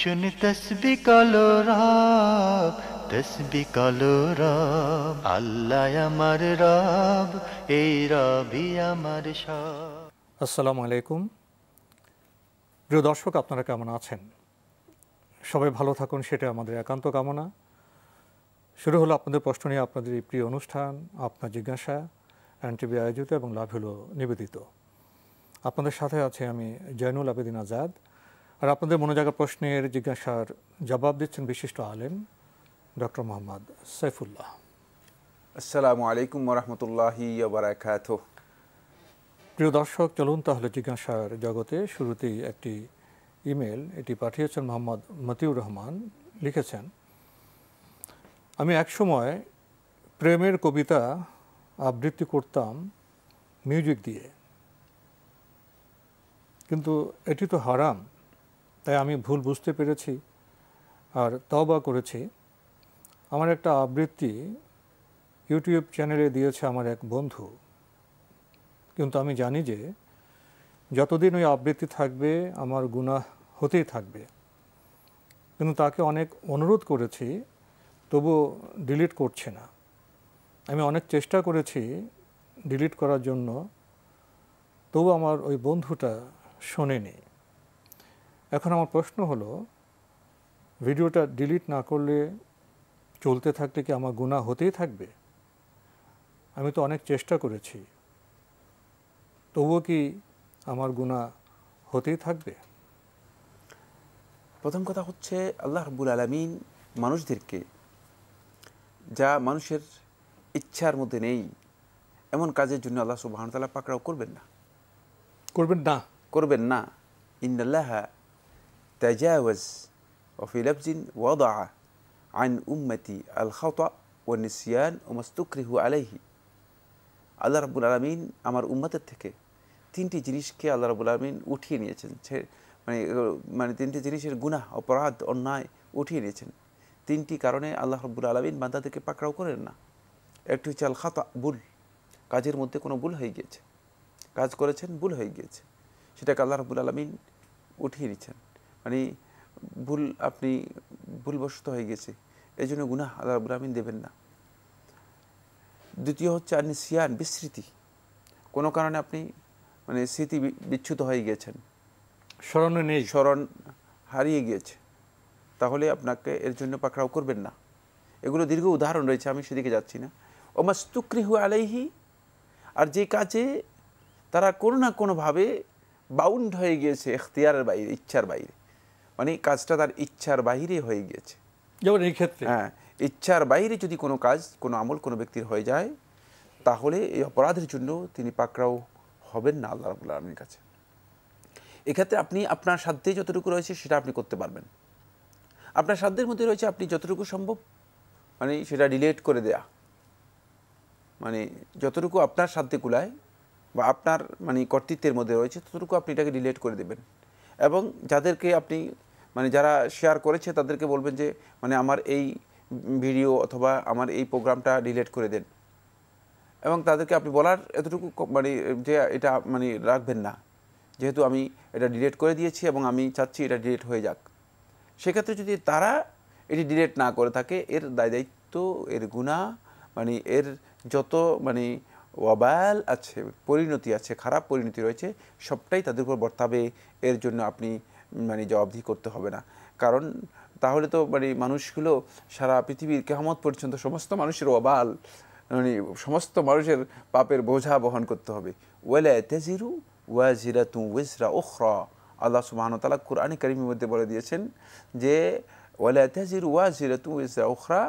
শুন তসবি কালো রব তসবি কালো রব আল্লাহ আমার রব এই রবি আমার সব আসসালামু আলাইকুম প্রিয় দর্শক আপনারা কেমন আছেন সবাই ভালো থাকুন সেটা আমাদের একান্ত কামনা শুরু হলো আপনাদের প্রশ্ন নিয়ে আপনাদের এই প্রিয় অনুষ্ঠান আপনার জিজ্ঞাসা এনটিভি আয়োজিত এবং লাভ হলো নিবেদিত আপনাদের সাথে আছে আমি জয়নুল আবেদিন আজাদ আর আপনাদের মনে জাগা প্রশ্নের জিজ্ঞাসার জবাব দিচ্ছেন বিশিষ্ট আলেম ডক্টর মোহাম্মদ সাইফুল্লাহ আসসালামু আলাইকুম রহমতুল্লাহি প্রিয় দর্শক চলুন তাহলে জিজ্ঞাসার জগতে শুরুতেই একটি ইমেল এটি পাঠিয়েছেন মোহাম্মদ মতিউর রহমান লিখেছেন আমি একসময় প্রেমের কবিতা আবৃত্তি করতাম মিউজিক দিয়ে কিন্তু এটি তো হারাম তাই আমি ভুল বুঝতে পেরেছি আর তবা করেছি আমার একটা আবৃত্তি ইউটিউব চ্যানেলে দিয়েছে আমার এক বন্ধু কিন্তু আমি জানি যে যতদিন ওই আবৃত্তি থাকবে আমার গুণা হতেই থাকবে কিন্তু তাকে অনেক অনুরোধ করেছি তবু ডিলিট করছে না আমি অনেক চেষ্টা করেছি ডিলিট করার জন্য তবু আমার ওই বন্ধুটা শোনেনি এখন আমার প্রশ্ন হলো ভিডিওটা ডিলিট না করলে চলতে থাকলে কি আমার গুণা হতেই থাকবে আমি তো অনেক চেষ্টা করেছি তবুও কি আমার গুণা হতেই থাকবে প্রথম কথা হচ্ছে আল্লাহ রবুল আলমিন মানুষদেরকে যা মানুষের ইচ্ছার মধ্যে নেই এমন কাজের জন্য আল্লাহ সুবাহ পাকড়াও করবেন না করবেন না করবেন না ইন্দাল্লাহা تجاوز وفي لفظ وضع عن أمتي الخطأ والنسيان ومستكره عليه আল্লাহ রাবুল আলমিন আমার উম্মতের থেকে তিনটি জিনিসকে আল্লাহ রাবুল আলমিন উঠিয়ে নিয়েছেন মানে মানে তিনটি জিনিসের গুনাহ অপরাধ অন্যায় উঠিয়ে নিয়েছেন তিনটি কারণে আল্লাহ রব্বুল আলমিন বান্দাদেরকে পাকড়াও করেন না একটি হচ্ছে আল খাতা ভুল কাজের মধ্যে কোনো ভুল হয়ে গিয়েছে কাজ করেছেন ভুল হয়ে গিয়েছে সেটাকে আল্লাহ রব্বুল আলমিন উঠিয়ে নিয়েছেন মানে ভুল আপনি ভুলবশত হয়ে গেছে এই জন্য গুনাহ আল্লাহ রাবুল দেবেন না দ্বিতীয় হচ্ছে আপনি সিয়ান বিস্মৃতি কোনো কারণে আপনি মানে স্মৃতি বিচ্ছুত হয়ে গিয়েছেন স্মরণ নেই স্মরণ হারিয়ে গিয়েছে তাহলে আপনাকে এর জন্য পাকড়াও করবেন না এগুলো দীর্ঘ উদাহরণ রয়েছে আমি সেদিকে যাচ্ছি না ওমাস্তুকৃহু আলাইহি আর যে কাজে তারা কোনো না কোনোভাবে বাউন্ড হয়ে গিয়েছে এখতিয়ারের বাইরে ইচ্ছার বাইরে অনেক মানে কাজটা তার ইচ্ছার বাহিরে হয়ে গিয়েছে যেমন এই ক্ষেত্রে হ্যাঁ ইচ্ছার বাইরে যদি কোনো কাজ কোনো আমল কোনো ব্যক্তির হয়ে যায় তাহলে এই অপরাধের জন্য তিনি পাকড়াও হবেন না আল্লাহ রাবুল আলমীর কাছে এক্ষেত্রে আপনি আপনার সাধ্যে যতটুকু রয়েছে সেটা আপনি করতে পারবেন আপনার সাধ্যের মধ্যে রয়েছে আপনি যতটুকু সম্ভব মানে সেটা ডিলেট করে দেয়া মানে যতটুকু আপনার সাধ্যে কুলায় বা আপনার মানে কর্তৃত্বের মধ্যে রয়েছে ততটুকু আপনি এটাকে ডিলেট করে দেবেন এবং যাদেরকে আপনি মানে যারা শেয়ার করেছে তাদেরকে বলবেন যে মানে আমার এই ভিডিও অথবা আমার এই প্রোগ্রামটা ডিলেট করে দেন এবং তাদেরকে আপনি বলার এতটুকু মানে যে এটা মানে রাখবেন না যেহেতু আমি এটা ডিলেট করে দিয়েছি এবং আমি চাচ্ছি এটা ডিলেট হয়ে যাক সেক্ষেত্রে যদি তারা এটি ডিলেট না করে থাকে এর দায় দায়িত্ব এর গুণা মানে এর যত মানে ওয়াবাল আছে পরিণতি আছে খারাপ পরিণতি রয়েছে সবটাই তাদের উপর বর্তাবে এর জন্য আপনি মানে জবাবদিহি করতে হবে না কারণ তাহলে তো মানে মানুষগুলো সারা পৃথিবীর কেহমত পর্যন্ত সমস্ত মানুষের ওয়াবাল মানে সমস্ত মানুষের পাপের বোঝা বহন করতে হবে ওয়েলা তেজিরু ওয়া জিরা তু ওয়েজরা ওখরা আল্লাহ সুবাহতালা কুরআনী কারিমের মধ্যে বলে দিয়েছেন যে ওয়ালা তেজির ওয়া জিরা তু ওয়েজরা ওখরা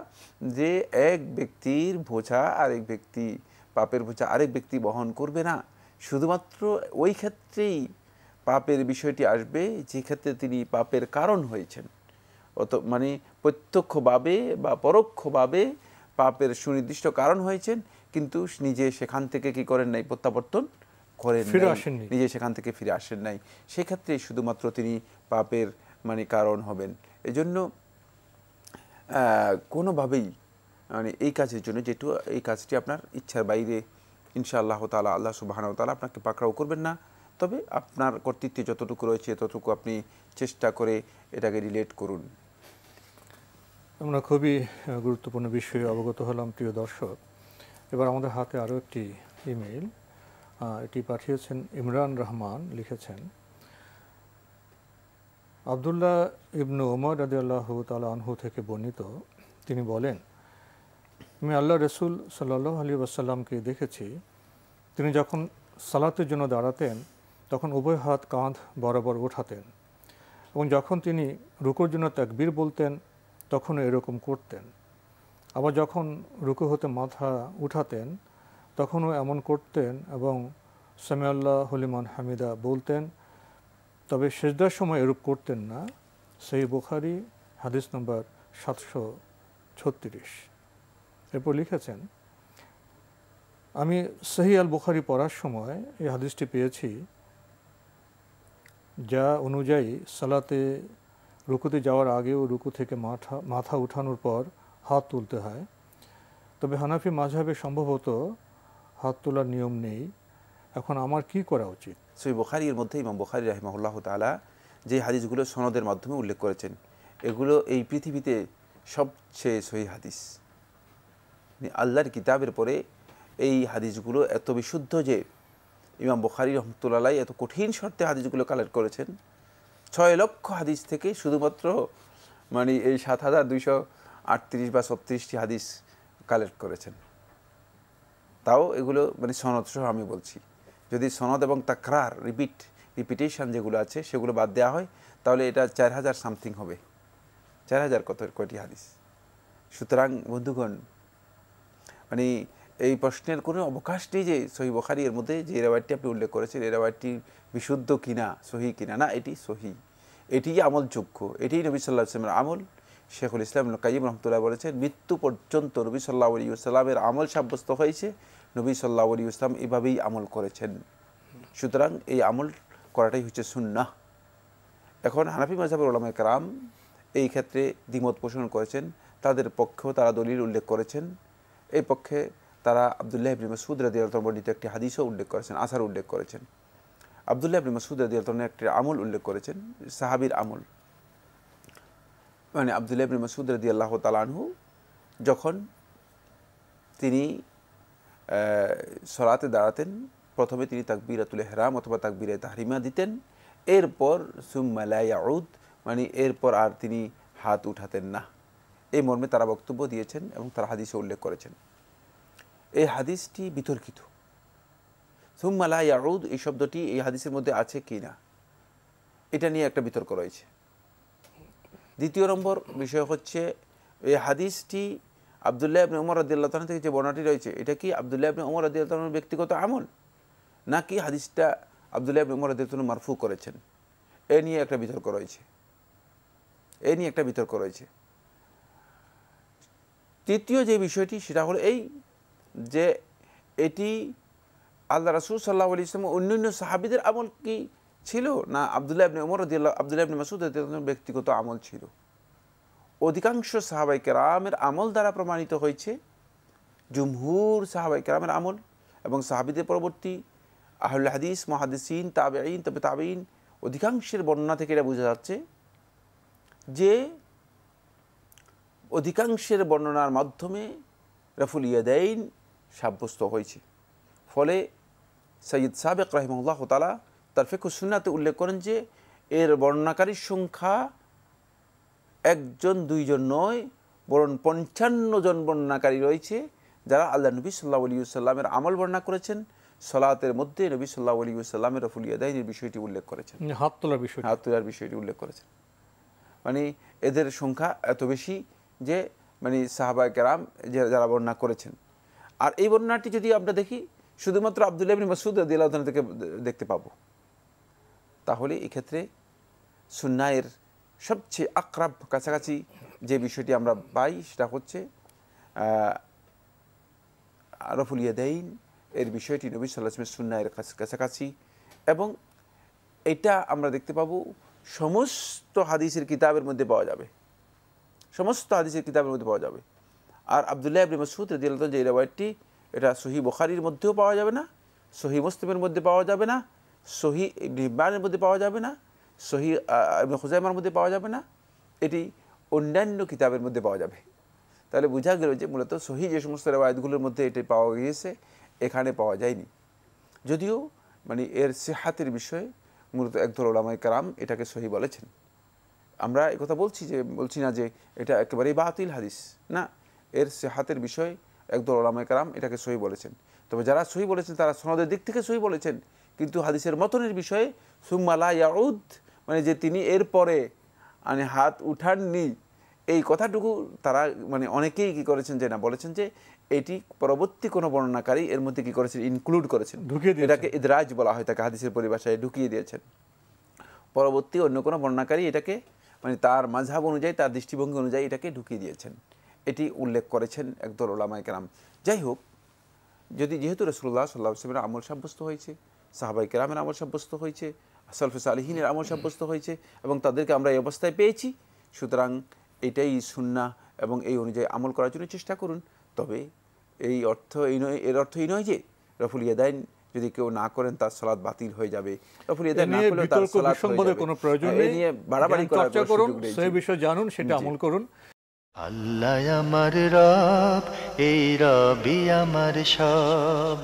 যে এক ব্যক্তির বোঝা আরেক ব্যক্তি পাপের বোঝা আরেক ব্যক্তি বহন করবে না শুধুমাত্র ওই ক্ষেত্রেই পাপের বিষয়টি আসবে যে ক্ষেত্রে তিনি পাপের কারণ হয়েছেন অত মানে প্রত্যক্ষভাবে বা পরোক্ষভাবে পাপের সুনির্দিষ্ট কারণ হয়েছেন কিন্তু নিজে সেখান থেকে কি করেন নাই প্রত্যাবর্তন করেন ফিরে আসেন নিজে সেখান থেকে ফিরে আসেন নাই সেক্ষেত্রে শুধুমাত্র তিনি পাপের মানে কারণ হবেন এজন্য কোনোভাবেই মানে এই কাজের জন্য যেটু এই কাজটি আপনার ইচ্ছার বাইরে ইনশাআল্লাহ তালা আল্লাহ সুবাহান তালা আপনাকে পাকড়াও করবেন না তবে আপনার কর্তৃত্বে যতটুকু রয়েছে ততটুকু আপনি চেষ্টা করে এটাকে রিলেট করুন আমরা খুবই গুরুত্বপূর্ণ বিষয়ে অবগত হলাম প্রিয় দর্শক এবার আমাদের হাতে আরও একটি ইমেল এটি পাঠিয়েছেন ইমরান রহমান লিখেছেন আবদুল্লাহ ইবনু ওমর আদি আল্লাহ তালা আনহু থেকে বর্ণিত তিনি বলেন আমি আল্লাহ রসুল সাল্লাহ আলী ওয়াসাল্লামকে দেখেছি তিনি যখন সালাতের জন্য দাঁড়াতেন তখন উভয় হাত কাঁধ বরাবর ওঠাতেন এবং যখন তিনি রুকুর জন্য তাকবীর বলতেন তখনও এরকম করতেন আবার যখন রুকু হতে মাথা উঠাতেন তখনও এমন করতেন এবং সামিয়াল্লাহ হলিমান হামিদা বলতেন তবে শেষদার সময় এরূপ করতেন না সেই বুখারি হাদিস নম্বর সাতশো ছত্রিশ এরপর লিখেছেন আমি সহি আল বুখারি পড়ার সময় এই হাদিসটি পেয়েছি যা অনুযায়ী সালাতে রুকুতে যাওয়ার আগেও রুকু থেকে মাথা মাথা উঠানোর পর হাত তুলতে হয় তবে হানাফি মাঝহাবে সম্ভবত হাত তোলার নিয়ম নেই এখন আমার কি করা উচিত সেই বোখারির মধ্যে ইমাম বোখারি রাহিমাহুল্লাহ তালা যে হাদিসগুলো সনদের মাধ্যমে উল্লেখ করেছেন এগুলো এই পৃথিবীতে সবচেয়ে সহি হাদিস আল্লাহর কিতাবের পরে এই হাদিসগুলো এত বিশুদ্ধ যে ইমাম বখারি রহমতুল্লাহ এত কঠিন শর্তে হাদিসগুলো কালেক্ট করেছেন ছয় লক্ষ হাদিস থেকে শুধুমাত্র মানে এই সাত হাজার দুইশো আটত্রিশ বা ছত্রিশটি হাদিস কালেক্ট করেছেন তাও এগুলো মানে সনদ সহ আমি বলছি যদি সনদ এবং তাকরার রিপিট রিপিটেশন যেগুলো আছে সেগুলো বাদ দেওয়া হয় তাহলে এটা চার হাজার সামথিং হবে চার হাজার কত কয়টি হাদিস সুতরাং বন্ধুগণ মানে এই প্রশ্নের কোনো অবকাশ নেই যে সহি বখারি এর মধ্যে যে রেওয়ায়তটি আপনি উল্লেখ করেছেন এ রেওয়ায়তটি বিশুদ্ধ কিনা সহি কিনা না এটি সহি এটি আমলযোগ্য এটি নবী সাল্লাহ ইসলামের আমল শেখুল ইসলাম কাজিম রহমতুল্লাহ বলেছেন মৃত্যু পর্যন্ত নবী সাল্লাহ আলী ইসলামের আমল সাব্যস্ত হয়েছে নবী সাল্লাহ আলী ইসলাম এভাবেই আমল করেছেন সুতরাং এই আমল করাটাই হচ্ছে শূন্য এখন হানাফি মাঝাবের ওলামা কারাম এই ক্ষেত্রে দ্বিমত পোষণ করেছেন তাদের পক্ষেও তারা দলিল উল্লেখ করেছেন এই পক্ষে তারা আবদুল্লাহ ইবনে মাসুদ রাদি বর্ণিত একটি হাদিসও উল্লেখ করেছেন আসার উল্লেখ করেছেন আবদুল্লাহ ইবনে মাসুদ রাদি একটি আমল উল্লেখ করেছেন সাহাবির আমল মানে আবদুল্লাহ ইবনে মাসুদ রাদি আল্লাহ তালানহু যখন তিনি সরাতে দাঁড়াতেন প্রথমে তিনি তাকবিরাতুল হেরাম অথবা তাকবিরে তাহরিমা দিতেন এরপর সুম্মালায়াউদ মানে এরপর আর তিনি হাত উঠাতেন না এই মর্মে তারা বক্তব্য দিয়েছেন এবং তারা হাদিসে উল্লেখ করেছেন এই হাদিসটি বিতর্কিত সুম্মালা ইয়াউদ এই শব্দটি এই হাদিসের মধ্যে আছে কি না এটা নিয়ে একটা বিতর্ক রয়েছে দ্বিতীয় নম্বর বিষয় হচ্ছে এই হাদিসটি আবদুল্লাহ আবনে উমর রদিল্লা থেকে যে বর্ণাটি রয়েছে এটা কি আবদুল্লাহ আবনে উমর রদিল্লা তালার ব্যক্তিগত আমল নাকি হাদিসটা আবদুল্লাহ আবনে উমর রদিল্লা মারফু করেছেন এ নিয়ে একটা বিতর্ক রয়েছে এ নিয়ে একটা বিতর্ক রয়েছে তৃতীয় যে বিষয়টি সেটা হলো এই যে এটি আল্লাহ রাসুল সাল্লাহ আলী ইসলাম অন্যান্য সাহাবিদের আমল কি ছিল না আবদুল্লাহ আবনী ওমর রদিয়াল্লাহ আবদুল্লাহ আবনী মাসুদ ব্যক্তিগত আমল ছিল অধিকাংশ সাহাবাই কেরামের আমল দ্বারা প্রমাণিত হয়েছে জুমহুর সাহাবাই কেরামের আমল এবং সাহাবিদের পরবর্তী আহুল হাদিস মহাদিসিন তাবে আইন তবে তাবেইন অধিকাংশের বর্ণনা থেকে এটা বোঝা যাচ্ছে যে অধিকাংশের বর্ণনার মাধ্যমে রফুল ইয়াদাইন সাব্যস্ত হয়েছে ফলে সৈয়দ সাবেক রহমুল্লাহ তালা তার ফেকু সুন্নাতে উল্লেখ করেন যে এর বর্ণনাকারীর সংখ্যা একজন দুইজন নয় বরং পঞ্চান্ন জন বর্ণনাকারী রয়েছে যারা আল্লাহ নবী সাল্লাহ আলী সাল্লামের আমল বর্ণনা করেছেন সলাতের মধ্যে নবী সাল্লাহ আলী সাল্লামের রফুল ইয়াদাহিনের বিষয়টি উল্লেখ করেছেন মানে হাত তোলার বিষয় হাত তোলার বিষয়টি উল্লেখ করেছেন মানে এদের সংখ্যা এত বেশি যে মানে সাহাবায় কেরাম যারা বর্ণনা করেছেন আর এই বর্ণনাটি যদি আমরা দেখি শুধুমাত্র আবদুল্লাহ ইবিন মাসুদ রদিল্লাহ থেকে দেখতে পাবো তাহলে এক্ষেত্রে সুন্নায়ের সবচেয়ে আক্রাব কাছাকাছি যে বিষয়টি আমরা পাই সেটা হচ্ছে রফুল ইয়াদাইন এর বিষয়টি নবী সাল্লাহমের সুন্নায়ের কাছাকাছি এবং এটা আমরা দেখতে পাবো সমস্ত হাদিসের কিতাবের মধ্যে পাওয়া যাবে সমস্ত হাদিসের কিতাবের মধ্যে পাওয়া যাবে আর আবদুল্লাহ আবলি রদি রদিয়াল্লাহ যে রেওয়ায়তটি এটা সহি বোখারির মধ্যেও পাওয়া যাবে না সহি মুসলিমের মধ্যে পাওয়া যাবে না সহি নিহবানের মধ্যে পাওয়া যাবে না সহি ইবনে হুজাইমার মধ্যে পাওয়া যাবে না এটি অন্যান্য কিতাবের মধ্যে পাওয়া যাবে তাহলে বোঝা গেল যে মূলত সহি যে সমস্ত রেওয়ায়তগুলোর মধ্যে এটি পাওয়া গিয়েছে এখানে পাওয়া যায়নি যদিও মানে এর সেহাতের বিষয়ে মূলত একদল ওলামায় কারাম এটাকে সহি বলেছেন আমরা কথা বলছি যে বলছি না যে এটা একেবারেই বাতিল হাদিস না এর সেহাতের বিষয় একদল কারাম এটাকে সহি বলেছেন তবে যারা সহি বলেছেন তারা সনদের দিক থেকে সহি বলেছেন কিন্তু হাদিসের মতনের বিষয়ে সুম্মালা ইয়াউদ মানে যে তিনি এর পরে মানে হাত উঠাননি এই কথাটুকু তারা মানে অনেকেই কি করেছেন যে না বলেছেন যে এটি পরবর্তী কোনো বর্ণনাকারী এর মধ্যে কি করেছেন ইনক্লুড করেছেন ঢুকিয়ে এটাকে ইদরাজ বলা হয় তাকে হাদিসের পরিভাষায় ঢুকিয়ে দিয়েছেন পরবর্তী অন্য কোনো বর্ণনাকারী এটাকে মানে তার মাঝাব অনুযায়ী তার দৃষ্টিভঙ্গি অনুযায়ী এটাকে ঢুকিয়ে দিয়েছেন এটি উল্লেখ করেছেন একদল ওলামাইকেরাম যাই হোক যদি যেহেতু রসুল্লাহ সাল্লাহ সালামের আমল সাব্যস্ত হয়েছে সাহাবাই কেরামের আমল সাব্যস্ত হয়েছে সলফেস আলহিনের আমল সাব্যস্ত হয়েছে এবং তাদেরকে আমরা এই অবস্থায় পেয়েছি সুতরাং এটাই সুন্না এবং এই অনুযায়ী আমল করার জন্য চেষ্টা করুন তবে এই অর্থ এই নয় এর অর্থ এই নয় যে রফুল ইয়াদাইন যদি কেউ না করেন তার সলাদ বাতিল হয়ে যাবে রফুল ইয়াদাইন না করলে তার সালাদ কোনো প্রয়োজন নেই বাড়াবাড়ি করার সুযোগ নেই সেই বিষয়ে জানুন সেটা আমল করুন আল্লাহ আমার রব এই রবি আমার সব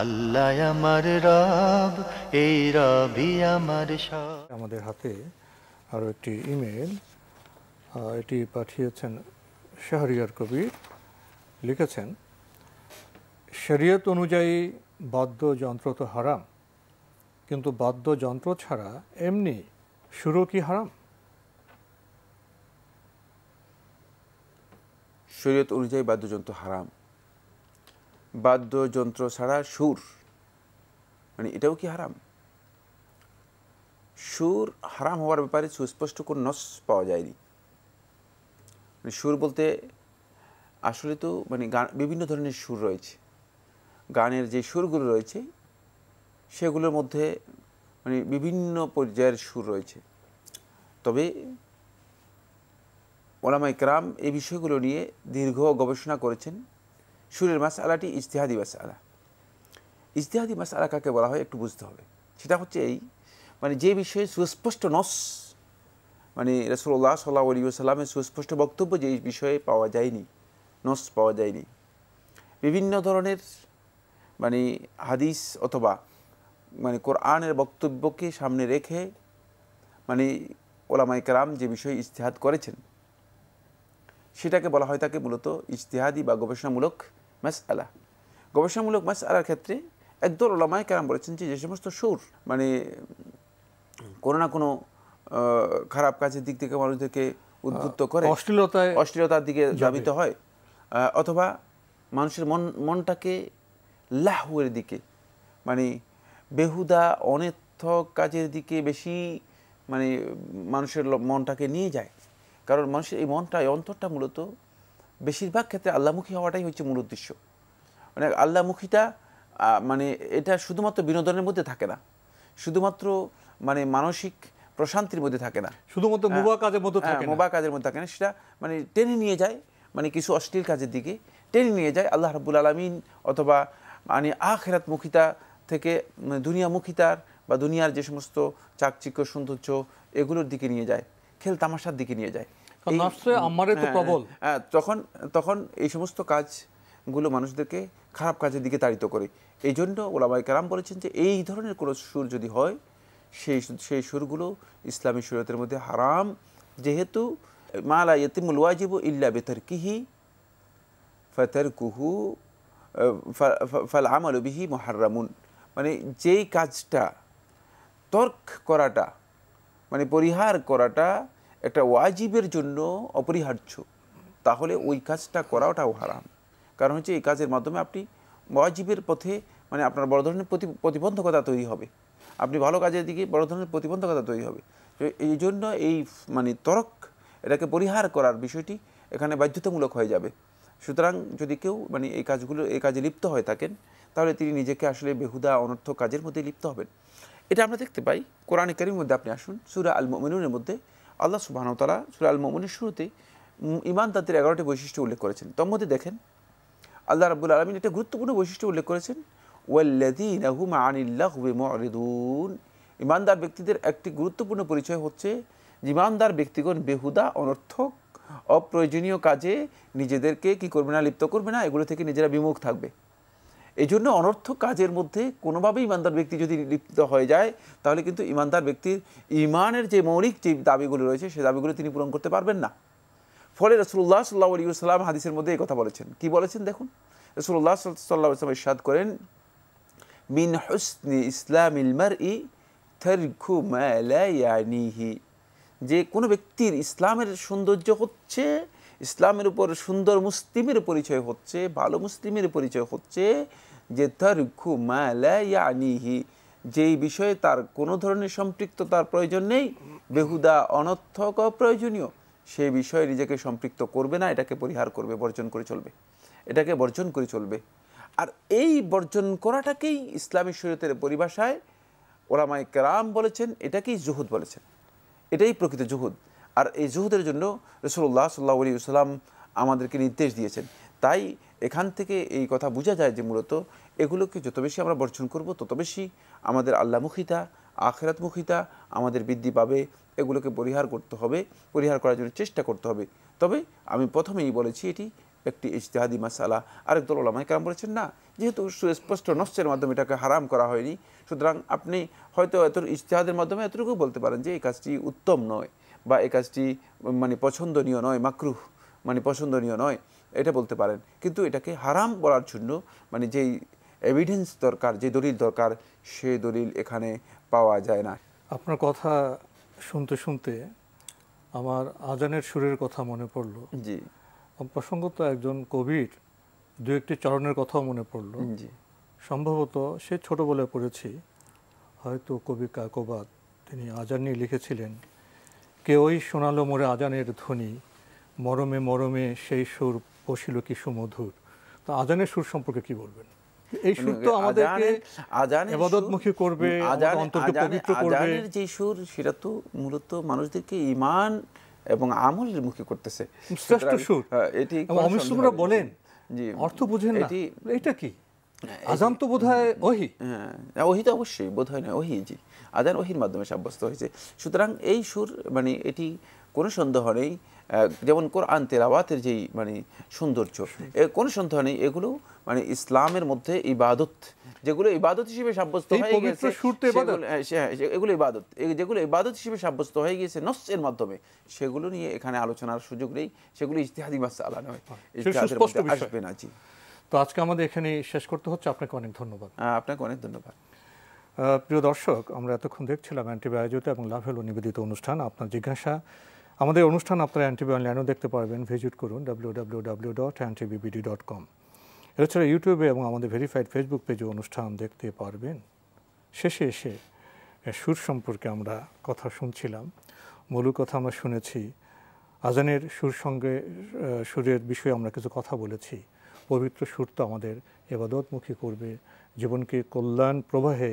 আল্লাহ আমার রব এই রবি আমার সব আমাদের হাতে আরও একটি ইমেল এটি পাঠিয়েছেন শাহরিয়ার কবির লিখেছেন শরীয়ত অনুযায়ী বাদ্যযন্ত্র তো হারাম কিন্তু বাদ্যযন্ত্র ছাড়া এমনি শুরু কি হারাম শরীয়ত অনুযায়ী বাদ্যযন্ত্র হারাম বাদ্যযন্ত্র ছাড়া সুর মানে এটাও কি হারাম সুর হারাম হওয়ার ব্যাপারে সুস্পষ্ট কোনো নস পাওয়া যায়নি মানে সুর বলতে আসলে তো মানে গান বিভিন্ন ধরনের সুর রয়েছে গানের যে সুরগুলো রয়েছে সেগুলোর মধ্যে মানে বিভিন্ন পর্যায়ের সুর রয়েছে তবে ওলামা ইকরাম এই বিষয়গুলো নিয়ে দীর্ঘ গবেষণা করেছেন সুরের মাস আলাটি ইজতেহাদি মাস আলা ইজতেহাদি মাস আলা কাকে বলা হয় একটু বুঝতে হবে সেটা হচ্ছে এই মানে যে বিষয়ে সুস্পষ্ট নস মানে রসুল্লাহ সাল্লাহ আলী সাল্লামের সুস্পষ্ট বক্তব্য যে বিষয়ে পাওয়া যায়নি নস পাওয়া যায়নি বিভিন্ন ধরনের মানে হাদিস অথবা মানে কোরআনের বক্তব্যকে সামনে রেখে মানে ওলামাইকার যে বিষয়ে ইস্তেহাদ করেছেন সেটাকে বলা হয় তাকে মূলত ইজতিহাদি বা গবেষণামূলক মাস আলা গবেষণামূলক ম্যাস আলার ক্ষেত্রে একদল ওলামায় কারাম বলেছেন যে সমস্ত সুর মানে কোনো না কোনো খারাপ কাজের দিক থেকে মানুষদেরকে উদ্বুদ্ধ করে অশ্লীলতায় অশ্লীলতার দিকে জাবিত হয় অথবা মানুষের মন মনটাকে লাহুয়ের দিকে মানে বেহুদা অনেথক কাজের দিকে বেশি মানে মানুষের মনটাকে নিয়ে যায় কারণ মানুষের এই মনটা এই অন্তরটা মূলত বেশিরভাগ ক্ষেত্রে আল্লাহমুখী হওয়াটাই হচ্ছে মূল উদ্দেশ্য মানে আল্লাহমুখীটা মানে এটা শুধুমাত্র বিনোদনের মধ্যে থাকে না শুধুমাত্র মানে মানসিক প্রশান্তির মধ্যে থাকে না শুধুমাত্র হ্যাঁ, মোবা কাজের মধ্যে হ্যাঁ, থাকে মোবা কাজের মধ্যে থাকে না সেটা মানে টেনে নিয়ে যায় মানে কিছু অশ্লীল কাজের দিকে টেনে নিয়ে যায় আল্লাহ রাবুল আলমিন অথবা মানে আখেরাত মুখিতা থেকে মানে দুনিয়া মুখিতার বা দুনিয়ার যে সমস্ত চাকচিক্য সৌন্দর্য এগুলোর দিকে নিয়ে যায় খেল তামাশার দিকে নিয়ে যায় হ্যাঁ, হ্যাঁ, তখন তখন এই সমস্ত কাজগুলো মানুষদেরকে খারাপ কাজের দিকে তাড়িত করে এই জন্য ওলামাই কালাম বলেছেন যে এই ধরনের কোনো সুর যদি হয় সেই সেই সুরগুলো ইসলামী শরীয়তের মধ্যে হারাম যেহেতু মালা ইয়তিমুল ওয়াজিব ইল্লা বেতার কিহি ফেতার কুহু ফাল আমল বিহি মহারামুন মানে যেই কাজটা তর্ক করাটা মানে পরিহার করাটা একটা ওয়াজিবের জন্য অপরিহার্য তাহলে ওই কাজটা করাটাও হারাম কারণ হচ্ছে এই কাজের মাধ্যমে আপনি ওয়াজিবের পথে মানে আপনার বড় ধরনের প্রতিবন্ধকতা তৈরি হবে আপনি ভালো কাজের দিকে বড় ধরনের প্রতিবন্ধকতা তৈরি হবে এই জন্য এই মানে তরক এটাকে পরিহার করার বিষয়টি এখানে বাধ্যতামূলক হয়ে যাবে সুতরাং যদি কেউ মানে এই কাজগুলো এই কাজে লিপ্ত হয়ে থাকেন তাহলে তিনি নিজেকে আসলে বেহুদা অনর্থ কাজের মধ্যে লিপ্ত হবেন এটা আমরা দেখতে পাই কোরআনকারীর মধ্যে আপনি আসুন সুরা আল মমিনুনের মধ্যে আল্লাহ সুবাহতালা সুরাল মোমনের শুরুতেই ইমানদারদের এগারোটি বৈশিষ্ট্য উল্লেখ করেছেন তোর মধ্যে দেখেন আল্লাহ রাবুল আলমিন একটা গুরুত্বপূর্ণ বৈশিষ্ট্য উল্লেখ করেছেন ওয়াল্লাদিনাহুম ইমানদার ব্যক্তিদের একটি গুরুত্বপূর্ণ পরিচয় হচ্ছে ইমানদার ব্যক্তিগণ বেহুদা অনর্থক অপ্রয়োজনীয় কাজে নিজেদেরকে কি করবে না লিপ্ত করবে না এগুলো থেকে নিজেরা বিমুখ থাকবে এই জন্য অনর্থক কাজের মধ্যে কোনোভাবে ইমানদার ব্যক্তি যদি লিপ্ত হয়ে যায় তাহলে কিন্তু ইমানদার ব্যক্তির ইমানের যে মৌলিক যে দাবিগুলো রয়েছে সে দাবিগুলো তিনি পূরণ করতে পারবেন না ফলে রসুল্লাহ সাল্লাহ আলী সাল্লাম হাদিসের মধ্যে এই কথা বলেছেন কি বলেছেন দেখুন রসুল্লাহ সাল্লাহ ইসলাম ইসাদ করেন মিন হসনি ইসলাম ইলমার ই থার্ঘু যে কোনো ব্যক্তির ইসলামের সৌন্দর্য হচ্ছে ইসলামের উপর সুন্দর মুসলিমের পরিচয় হচ্ছে ভালো মুসলিমের পরিচয় হচ্ছে যে তারুক্ষু মালায়ানিহি যেই বিষয়ে তার কোনো ধরনের সম্পৃক্ততার প্রয়োজন নেই বেহুদা অনর্থক অপ্রয়োজনীয় সে বিষয়ে নিজেকে সম্পৃক্ত করবে না এটাকে পরিহার করবে বর্জন করে চলবে এটাকে বর্জন করে চলবে আর এই বর্জন করাটাকেই ইসলামী শরীয়তের পরিভাষায় ওরামায় কেরাম বলেছেন এটাকেই জুহুদ বলেছেন এটাই প্রকৃত জুহুদ আর এই জুহুদের জন্য রসুল্লাহ সাল্লাহ আলী সাল্লাম আমাদেরকে নির্দেশ দিয়েছেন তাই এখান থেকে এই কথা বোঝা যায় যে মূলত এগুলোকে যত বেশি আমরা বর্জন করব তত বেশি আমাদের আল্লামুখিতা আখেরাতমুখিতা আমাদের বৃদ্ধি পাবে এগুলোকে পরিহার করতে হবে পরিহার করার জন্য চেষ্টা করতে হবে তবে আমি প্রথমেই বলেছি এটি একটি ইজতেহাদি মাসালা আরেক দল ওলামাই কালাম বলেছেন না যেহেতু সুস্পষ্ট নষ্টের মাধ্যমে এটাকে হারাম করা হয়নি সুতরাং আপনি হয়তো এত ইজতেহাদের মাধ্যমে এতটুকু বলতে পারেন যে এই কাজটি উত্তম নয় বা এই কাজটি মানে পছন্দনীয় নয় মাকরুহ মানে পছন্দনীয় নয় এটা বলতে পারেন কিন্তু এটাকে হারাম বলার জন্য মানে যেই এভিডেন্স দরকার যে দলিল দরকার সে দলিল এখানে পাওয়া যায় না আপনার কথা শুনতে শুনতে আমার আজানের সুরের কথা মনে পড়লো জি প্রসঙ্গত একজন কবির দু একটি চরণের কথাও মনে পড়লো জি সম্ভবত সে ছোট বলে পড়েছি হয়তো কবি কাকবাদ তিনি আজান নিয়ে লিখেছিলেন কেউই শোনালো মোরে আজানের ধ্বনি মরমে মরমে সেই সুর বসিল কি সুমধুর তো আজানের সুর সম্পর্কে কি বলবেন এই সুর তো আমাদেরকে করবে অন্তরকে পবিত্র করবে আজানের যে সুর সেটা তো মূলত মানুষদেরকে ঈমান এবং আমলের মুখে করতেছে শ্রেষ্ঠ সুর এটি অমিশ্রমরা বলেন অর্থ বুঝেন না এটা কি হ্যাঁ, আজান তো বোধহয় হ্যাঁ, ওহি হ্যাঁ ওহি তো অবশ্যই বোধহয় না ওহি জি আজান ওহির মাধ্যমে সাব্যস্ত হয়েছে সুতরাং এই সুর মানে এটি কোনো সন্দেহ নেই যেমন কোরআন তেলাওয়াতের যেই মানে সৌন্দর্য কোনো সন্দেহ নেই এগুলো মানে ইসলামের মধ্যে ইবাদত যেগুলো ইবাদত হিসেবে সাব্যস্ত হয়ে গেছে হ্যাঁ, হ্যাঁ, এগুলো ইবাদত যেগুলো ইবাদত হিসেবে সাব্যস্ত হয়ে গিয়েছে নসের মাধ্যমে সেগুলো নিয়ে এখানে আলোচনার সুযোগ নেই সেগুলো ইজতিহাদি মাসালা নয় আসবে না জি তো আজকে আমাদের এখানে শেষ করতে হচ্ছে আপনাকে অনেক ধন্যবাদ আপনাকে অনেক ধন্যবাদ প্রিয় দর্শক আমরা এতক্ষণ দেখছিলাম অ্যান্টিবায়োজিত এবং লাভ হলো নিবেদিত অনুষ্ঠান আপনার জিজ্ঞাসা আমাদের অনুষ্ঠান আপনারা অ্যান্টিবি অনলাইনেও দেখতে পারবেন ভিজিট করুন W W W dot antibbd dot com এছাড়া ইউটিউবে এবং আমাদের ভেরিফাইড ফেসবুক পেজে অনুষ্ঠান দেখতে পারবেন শেষে এসে সুর সম্পর্কে আমরা কথা শুনছিলাম মূল কথা আমরা শুনেছি আজানের সুর সঙ্গে সুরের বিষয়ে আমরা কিছু কথা বলেছি পবিত্র সুর তো আমাদের এবাদতমুখী করবে জীবনকে কল্যাণ প্রবাহে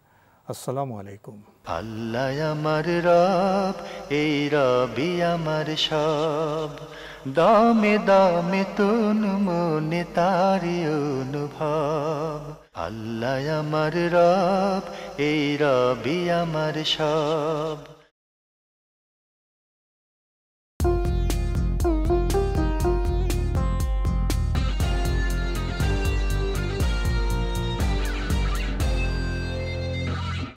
আসসালামু আলাইকুম আল্লাহ আমার রব এই রবি আমার সব দামে দামে তুন মনে তারি অনুভব আল্লাহ আমার রব এই রবি আমার সব